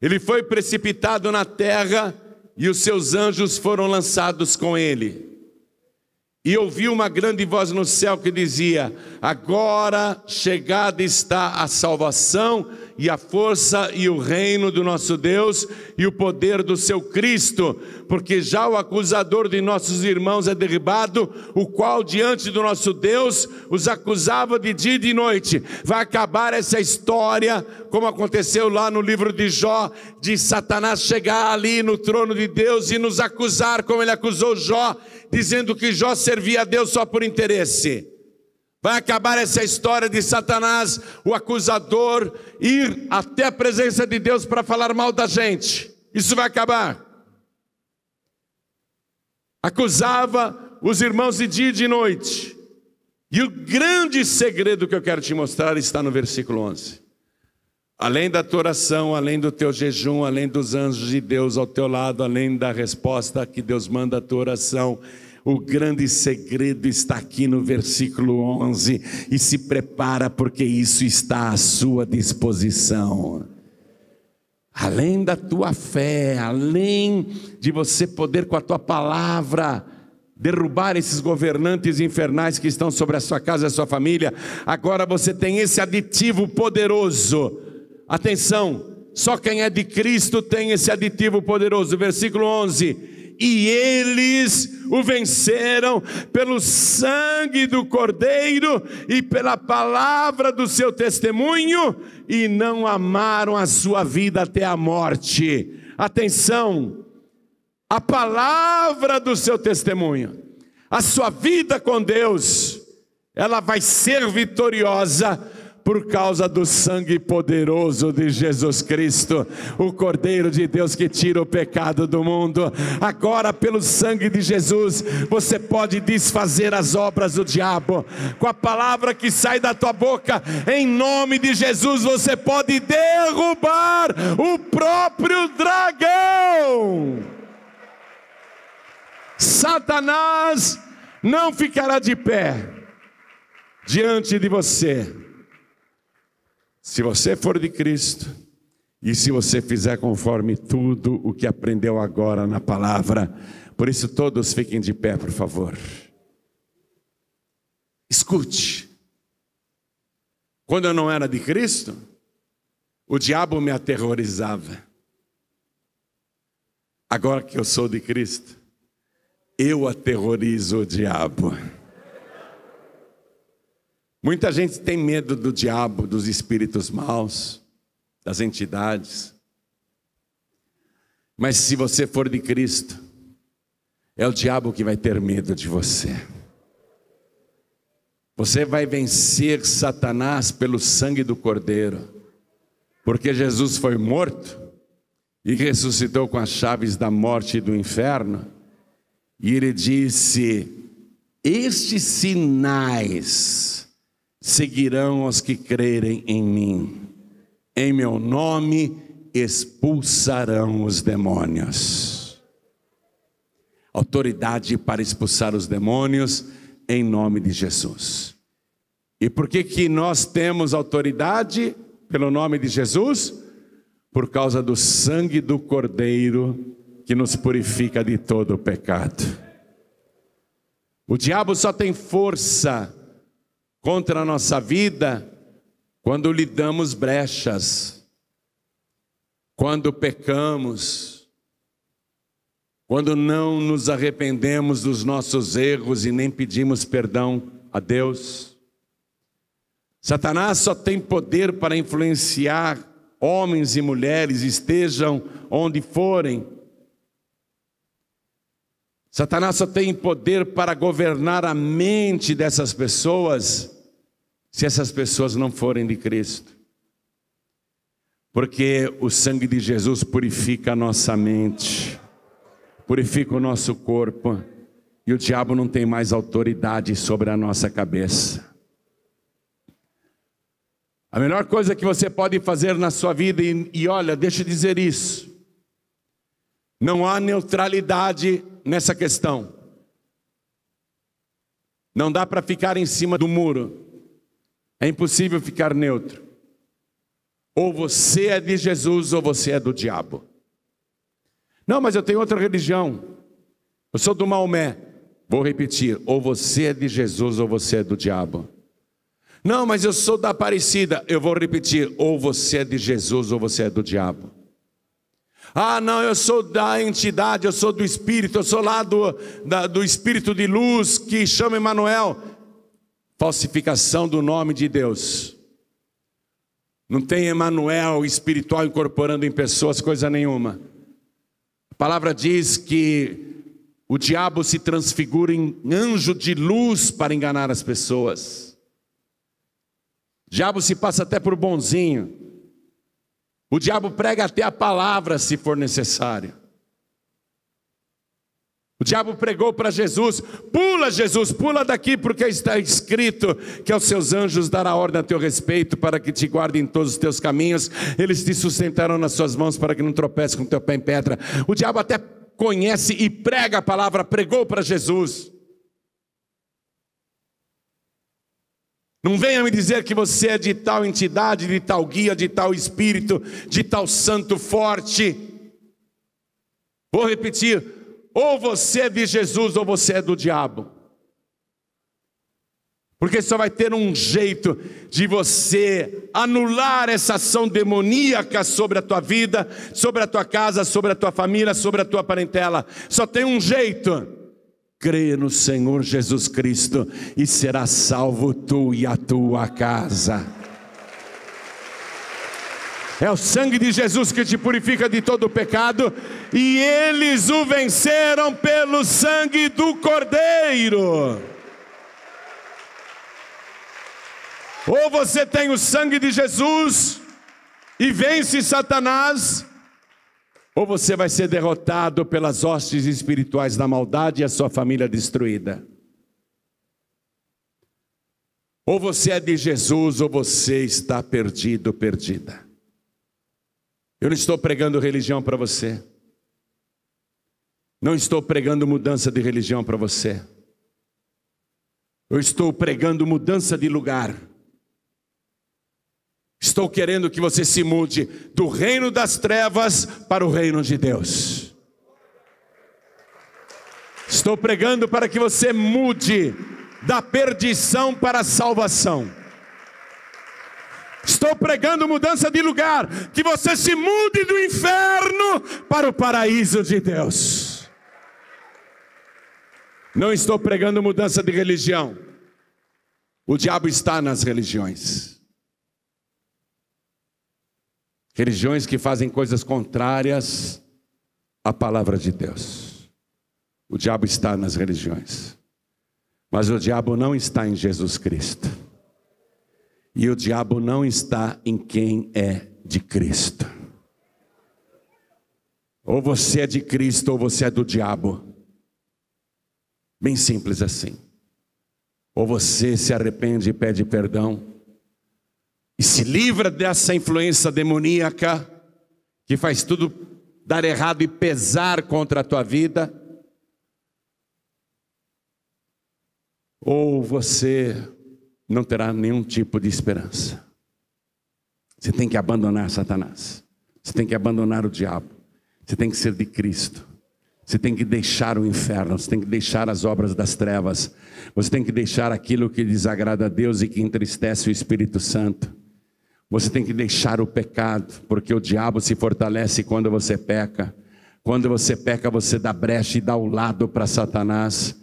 Ele foi precipitado na terra e os seus anjos foram lançados com ele. E ouvi uma grande voz no céu que dizia: Agora chegada está a salvação e a força e o reino do nosso Deus e o poder do seu Cristo, porque já o acusador de nossos irmãos é derribado, o qual diante do nosso Deus os acusava de dia e de noite. Vai acabar essa história, como aconteceu lá no livro de Jó, de Satanás chegar ali no trono de Deus e nos acusar, como ele acusou Jó, dizendo que Jó servia a Deus só por interesse. Vai acabar essa história de Satanás, o acusador, ir até a presença de Deus para falar mal da gente. Isso vai acabar. Acusava os irmãos de dia e de noite. E o grande segredo que eu quero te mostrar está no versículo 11. Além da tua oração, além do teu jejum, além dos anjos de Deus ao teu lado, além da resposta que Deus manda à tua oração, o grande segredo está aqui no versículo 11. E se prepara, porque isso está à sua disposição. Além da tua fé, além de você poder com a tua palavra derrubar esses governantes infernais que estão sobre a sua casa e a sua família, agora você tem esse aditivo poderoso. Atenção, só quem é de Cristo tem esse aditivo poderoso. Versículo 11 e eles o venceram pelo sangue do Cordeiro e pela palavra do seu testemunho, e não amaram a sua vida até a morte. Atenção, a palavra do seu testemunho, a sua vida com Deus, ela vai ser vitoriosa por causa do sangue poderoso de Jesus Cristo, o Cordeiro de Deus que tira o pecado do mundo. Agora, pelo sangue de Jesus, você pode desfazer as obras do diabo, com a palavra que sai da tua boca, em nome de Jesus, você pode derrubar o próprio dragão. Satanás não ficará de pé diante de você se você for de Cristo e se você fizer conforme tudo o que aprendeu agora na palavra, por isso todos fiquem de pé, por favor. Escute. Quando eu não era de Cristo, o diabo me aterrorizava. Agora que eu sou de Cristo, eu aterrorizo o diabo. Muita gente tem medo do diabo, dos espíritos maus, das entidades. Mas se você for de Cristo, é o diabo que vai ter medo de você. Você vai vencer Satanás pelo sangue do Cordeiro, porque Jesus foi morto e ressuscitou com as chaves da morte e do inferno. E ele disse: Estes sinais seguirão os que crerem em mim. Em meu nome expulsarão os demônios. Autoridade para expulsar os demônios em nome de Jesus. E por que que nós temos autoridade pelo nome de Jesus? Por causa do sangue do Cordeiro que nos purifica de todo o pecado. O diabo só tem força contra a nossa vida quando lhe damos brechas, quando pecamos, quando não nos arrependemos dos nossos erros e nem pedimos perdão a Deus. Satanás só tem poder para influenciar homens e mulheres, estejam onde forem. Satanás só tem poder para governar a mente dessas pessoas se essas pessoas não forem de Cristo. Porque o sangue de Jesus purifica a nossa mente, purifica o nosso corpo, e o diabo não tem mais autoridade sobre a nossa cabeça. A melhor coisa que você pode fazer na sua vida, e, e olha, deixa eu dizer isso, não há neutralidade nessa questão. Não dá para ficar em cima do muro. É impossível ficar neutro. Ou você é de Jesus ou você é do diabo. Não, mas eu tenho outra religião. Eu sou do Maomé. Vou repetir: ou você é de Jesus ou você é do diabo. Não, mas eu sou da Aparecida. Eu vou repetir: ou você é de Jesus ou você é do diabo. Ah, não, eu sou da entidade, eu sou do Espírito, eu sou lá do, da, do Espírito de luz que chama Emanuel falsificação do nome de Deus. Não tem Emanuel espiritual incorporando em pessoas coisa nenhuma. A palavra diz que o diabo se transfigura em anjo de luz para enganar as pessoas. O diabo se passa até por bonzinho. O diabo prega até a palavra se for necessário. O diabo pregou para Jesus: pula, Jesus, pula daqui, porque está escrito que aos seus anjos dará ordem a teu respeito, para que te guardem em todos os teus caminhos, eles te sustentarão nas suas mãos, para que não tropece com teu pé em pedra. O diabo até conhece e prega a palavra, pregou para Jesus. Não venha me dizer que você é de tal entidade, de tal guia, de tal espírito, de tal santo forte. Vou repetir ou você é de Jesus ou você é do diabo. Porque só vai ter um jeito de você anular essa ação demoníaca sobre a tua vida, sobre a tua casa, sobre a tua família, sobre a tua parentela. Só tem um jeito. Crê no Senhor Jesus Cristo e será salvo tu e a tua casa. É o sangue de Jesus que te purifica de todo pecado, e eles o venceram pelo sangue do Cordeiro. Ou você tem o sangue de Jesus e vence Satanás, ou você vai ser derrotado pelas hostes espirituais da maldade e a sua família destruída. Ou você é de Jesus, ou você está perdido, perdida. Eu não estou pregando religião para você. Não estou pregando mudança de religião para você. Eu estou pregando mudança de lugar. Estou querendo que você se mude do reino das trevas para o reino de Deus. Estou pregando para que você mude da perdição para a salvação. Estou pregando mudança de lugar. Que você se mude do inferno para o paraíso de Deus. Não estou pregando mudança de religião. O diabo está nas religiões. Religiões que fazem coisas contrárias à palavra de Deus. O diabo está nas religiões. Mas o diabo não está em Jesus Cristo. E o diabo não está em quem é de Cristo. Ou você é de Cristo ou você é do diabo. Bem simples assim. Ou você se arrepende e pede perdão e se livra dessa influência demoníaca que faz tudo dar errado e pesar contra a tua vida. Ou você não terá nenhum tipo de esperança. Você tem que abandonar Satanás. Você tem que abandonar o diabo. Você tem que ser de Cristo. Você tem que deixar o inferno, você tem que deixar as obras das trevas, você tem que deixar aquilo que desagrada a Deus e que entristece o Espírito Santo. Você tem que deixar o pecado, porque o diabo se fortalece quando você peca. Quando você peca, você dá brecha e dá o lado para Satanás.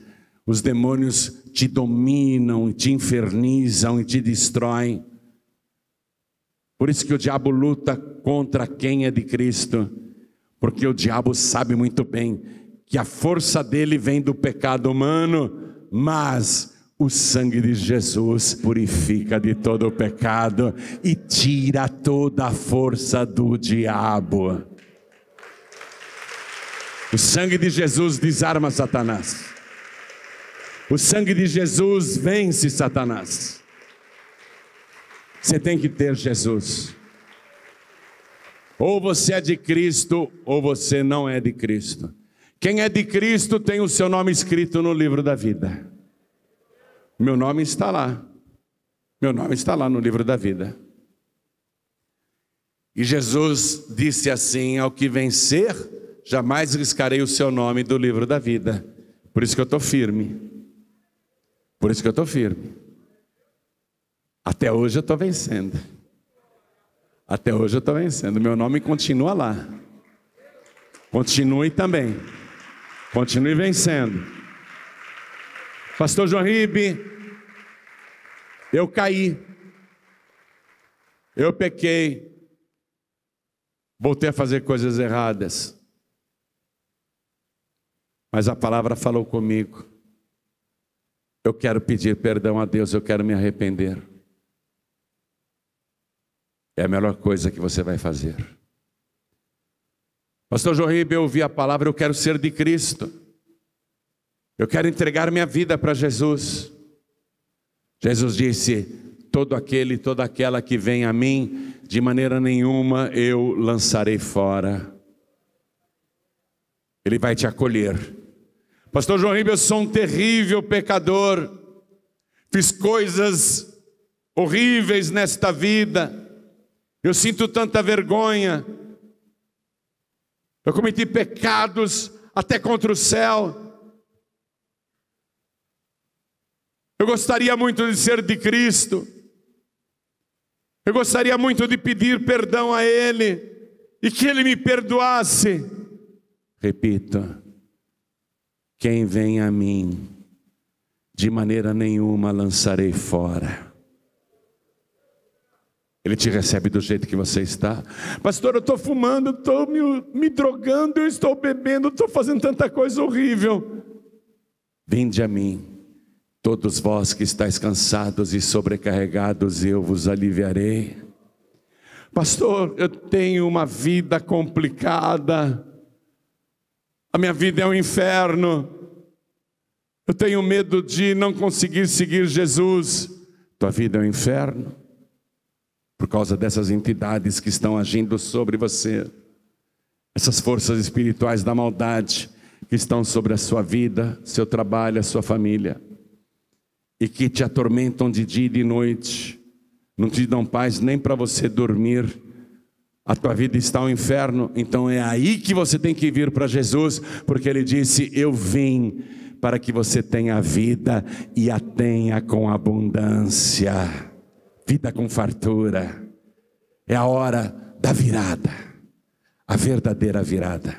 Os demônios te dominam, te infernizam e te destroem. Por isso que o diabo luta contra quem é de Cristo, porque o diabo sabe muito bem que a força dele vem do pecado humano, mas o sangue de Jesus purifica de todo o pecado e tira toda a força do diabo. O sangue de Jesus desarma Satanás. O sangue de Jesus vence Satanás. Você tem que ter Jesus. Ou você é de Cristo, ou você não é de Cristo. Quem é de Cristo tem o seu nome escrito no livro da vida. Meu nome está lá. Meu nome está lá no livro da vida. E Jesus disse assim: Ao que vencer, jamais riscarei o seu nome do livro da vida. Por isso que eu estou firme. Por isso que eu estou firme. Até hoje eu estou vencendo. Até hoje eu estou vencendo. Meu nome continua lá. Continue também. Continue vencendo. Pastor João Ribe, eu caí. Eu pequei. Voltei a fazer coisas erradas. Mas a palavra falou comigo. Eu quero pedir perdão a Deus, eu quero me arrepender. É a melhor coisa que você vai fazer. Pastor João Ribeiro, eu ouvi a palavra, eu quero ser de Cristo. Eu quero entregar minha vida para Jesus. Jesus disse: Todo aquele, toda aquela que vem a mim, de maneira nenhuma eu lançarei fora. Ele vai te acolher. Pastor João Ribeiro, eu sou um terrível pecador, fiz coisas horríveis nesta vida, eu sinto tanta vergonha, eu cometi pecados até contra o céu. Eu gostaria muito de ser de Cristo. Eu gostaria muito de pedir perdão a Ele e que Ele me perdoasse. Repito, quem vem a mim, de maneira nenhuma lançarei fora. Ele te recebe do jeito que você está. Pastor, eu estou fumando, estou me, me drogando, eu estou bebendo, estou fazendo tanta coisa horrível. Vinde a mim, todos vós que estáis cansados e sobrecarregados, eu vos aliviarei. Pastor, eu tenho uma vida complicada a minha vida é um inferno, eu tenho medo de não conseguir seguir Jesus, tua vida é um inferno, por causa dessas entidades que estão agindo sobre você, essas forças espirituais da maldade que estão sobre a sua vida, seu trabalho, a sua família, e que te atormentam de dia e de noite, não te dão paz nem para você dormir a tua vida está ao inferno, então é aí que você tem que vir para Jesus, porque ele disse: Eu vim para que você tenha vida e a tenha com abundância, vida com fartura. É a hora da virada, a verdadeira virada.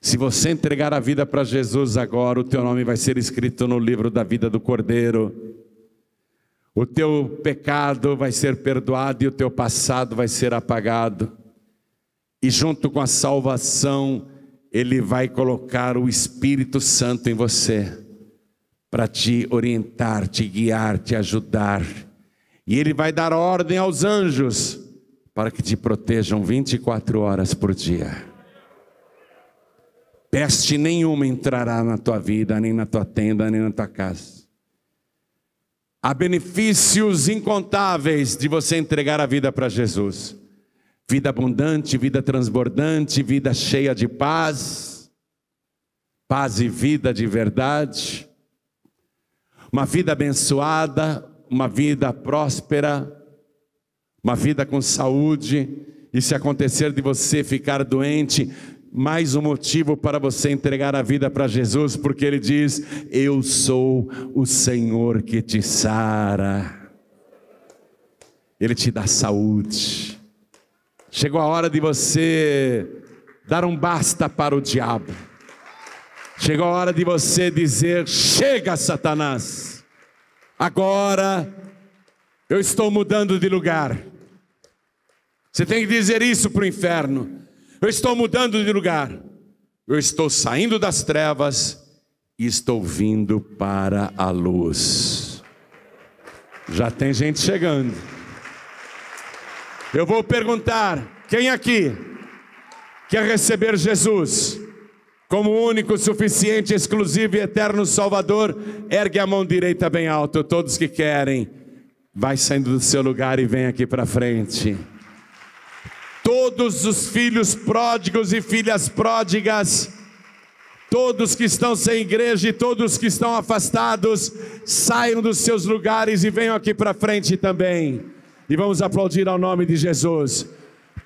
Se você entregar a vida para Jesus agora, o teu nome vai ser escrito no livro da vida do Cordeiro. O teu pecado vai ser perdoado e o teu passado vai ser apagado. E junto com a salvação, ele vai colocar o Espírito Santo em você para te orientar, te guiar, te ajudar. E ele vai dar ordem aos anjos para que te protejam 24 horas por dia. Peste nenhuma entrará na tua vida, nem na tua tenda, nem na tua casa. Há benefícios incontáveis de você entregar a vida para Jesus. Vida abundante, vida transbordante, vida cheia de paz, paz e vida de verdade. Uma vida abençoada, uma vida próspera, uma vida com saúde. E se acontecer de você ficar doente, mais um motivo para você entregar a vida para Jesus, porque ele diz: Eu sou o Senhor que te sara. Ele te dá saúde. Chegou a hora de você dar um basta para o diabo. Chegou a hora de você dizer: Chega, Satanás. Agora eu estou mudando de lugar. Você tem que dizer isso para o inferno eu estou mudando de lugar, eu estou saindo das trevas e estou vindo para a luz. Já tem gente chegando. Eu vou perguntar: quem aqui quer receber Jesus como único, suficiente, exclusivo e eterno Salvador? Ergue a mão direita bem alto, todos que querem. Vai saindo do seu lugar e vem aqui para frente todos os filhos pródigos e filhas pródigas, todos que estão sem igreja e todos que estão afastados, saiam dos seus lugares e venham aqui para frente também. E vamos aplaudir ao nome de Jesus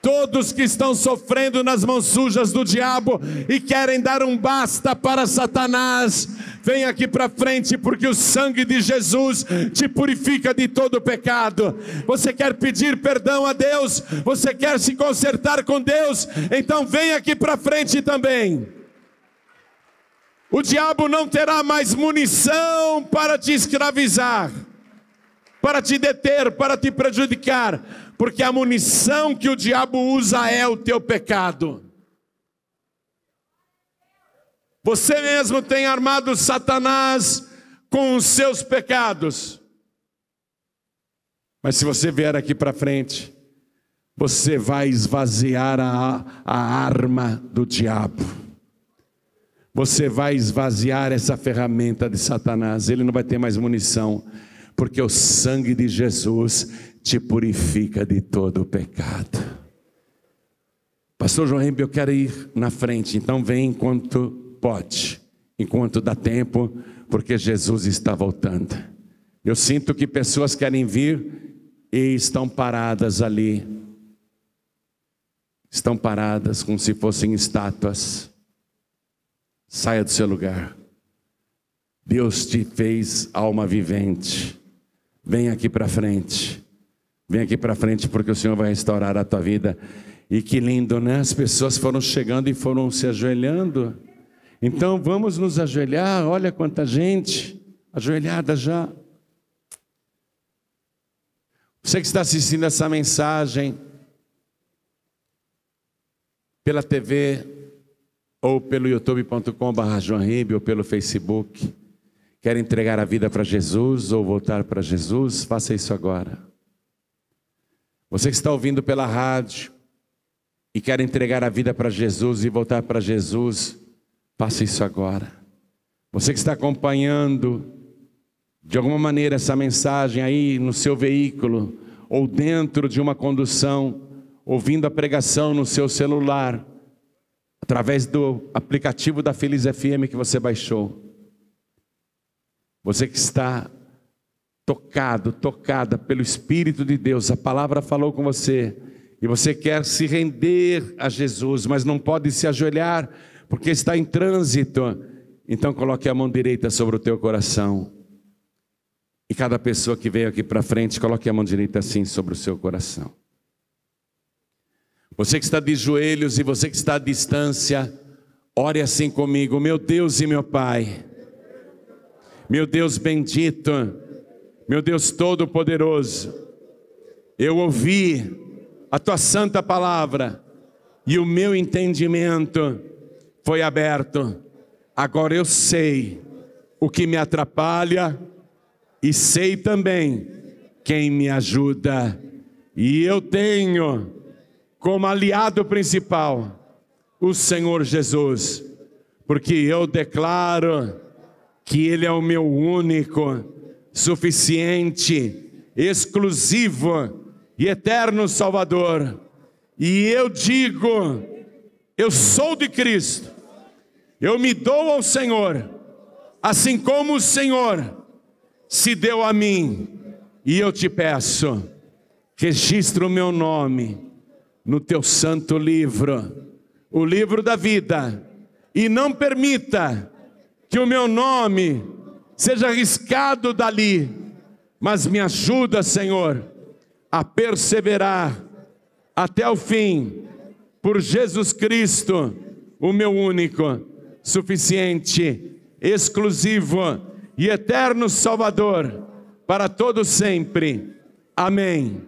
todos que estão sofrendo nas mãos sujas do diabo e querem dar um basta para Satanás, vem aqui para frente, porque o sangue de Jesus te purifica de todo pecado. Você quer pedir perdão a Deus? Você quer se consertar com Deus? Então vem aqui para frente também. O diabo não terá mais munição para te escravizar, para te deter, para te prejudicar porque a munição que o diabo usa é o teu pecado. Você mesmo tem armado Satanás com os seus pecados. Mas se você vier aqui para frente, você vai esvaziar a, a arma do diabo. Você vai esvaziar essa ferramenta de Satanás. Ele não vai ter mais munição, porque o sangue de Jesus te purifica de todo o pecado. Pastor João eu quero ir na frente, então vem enquanto pode, enquanto dá tempo, porque Jesus está voltando. Eu sinto que pessoas querem vir e estão paradas ali. Estão paradas como se fossem estátuas. Saia do seu lugar. Deus te fez alma vivente. Vem aqui para frente. Vem aqui para frente porque o Senhor vai restaurar a tua vida. E que lindo, né? As pessoas foram chegando e foram se ajoelhando. Então vamos nos ajoelhar. Olha quanta gente ajoelhada já. Você que está assistindo essa mensagem pela TV ou pelo youtube.com.br ou pelo Facebook, quer entregar a vida para Jesus ou voltar para Jesus, faça isso agora. Você que está ouvindo pela rádio e quer entregar a vida para Jesus e voltar para Jesus, faça isso agora. Você que está acompanhando de alguma maneira essa mensagem aí no seu veículo ou dentro de uma condução, ouvindo a pregação no seu celular, através do aplicativo da Feliz FM que você baixou. Você que está tocado, tocada pelo Espírito de Deus, a palavra falou com você, e você quer se render a Jesus, mas não pode se ajoelhar, porque está em trânsito, então coloque a mão direita sobre o teu coração. E cada pessoa que veio aqui para frente, coloque a mão direita assim sobre o seu coração. Você que está de joelhos e você que está à distância, ore assim comigo, meu Deus e meu Pai. Meu Deus bendito, meu Deus Todo-Poderoso, eu ouvi a tua santa palavra e o meu entendimento foi aberto. Agora eu sei o que me atrapalha e sei também quem me ajuda. E eu tenho como aliado principal o Senhor Jesus, porque eu declaro que Ele é o meu único suficiente, exclusivo e eterno Salvador. E eu digo: eu sou de Cristo, eu me dou ao Senhor, assim como o Senhor se deu a mim. E eu te peço, registra o meu nome no teu santo livro, o livro da vida, e não permita que o meu nome seja arriscado dali, mas me ajuda, Senhor, a perseverar até o fim, por Jesus Cristo, o meu único, suficiente, exclusivo e eterno Salvador, para todo sempre. Amém.